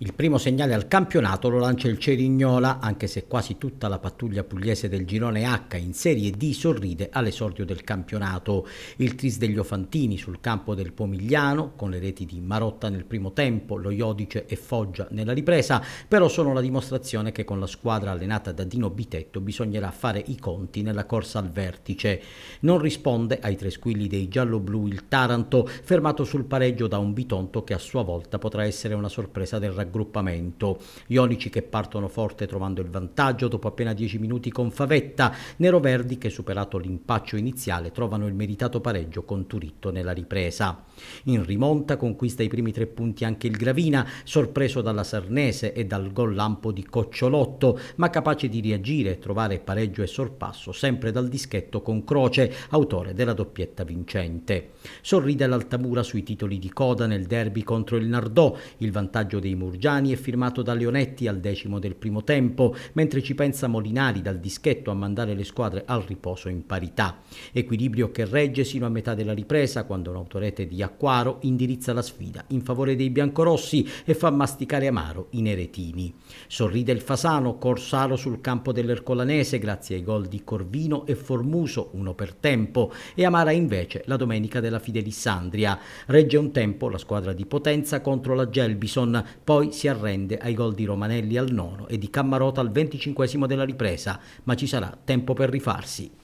Il primo segnale al campionato lo lancia il Cerignola, anche se quasi tutta la pattuglia pugliese del girone H in Serie D sorride all'esordio del campionato. Il tris degli Ofantini sul campo del Pomigliano, con le reti di Marotta nel primo tempo, lo Iodice e Foggia nella ripresa, però sono la dimostrazione che con la squadra allenata da Dino Bitetto bisognerà fare i conti nella corsa al vertice. Non risponde ai tre squilli dei giallo-blu il Taranto, fermato sul pareggio da un Bitonto che a sua volta potrà essere una sorpresa del ragazzo raggruppamento. Ionici che partono forte trovando il vantaggio dopo appena 10 minuti con Favetta, Nero Verdi che superato l'impaccio iniziale trovano il meritato pareggio con Turitto nella ripresa. In rimonta conquista i primi tre punti anche il Gravina, sorpreso dalla Sarnese e dal gol lampo di Cocciolotto, ma capace di reagire e trovare pareggio e sorpasso sempre dal dischetto con Croce, autore della doppietta vincente. Sorride l'Altamura sui titoli di coda nel derby contro il Nardò, il vantaggio dei Murgia Giorgiani è firmato da Leonetti al decimo del primo tempo, mentre ci pensa Molinari dal dischetto a mandare le squadre al riposo in parità. Equilibrio che regge sino a metà della ripresa quando un'autorete di Acquaro indirizza la sfida in favore dei biancorossi e fa masticare amaro i neretini. Sorride il Fasano, Corsaro sul campo dell'Ercolanese grazie ai gol di Corvino e Formuso, uno per tempo, e amara invece la domenica della Fidelissandria. Regge un tempo la squadra di Potenza contro la Gelbison, poi poi si arrende ai gol di Romanelli al nono e di Cammarota al venticinquesimo della ripresa, ma ci sarà tempo per rifarsi.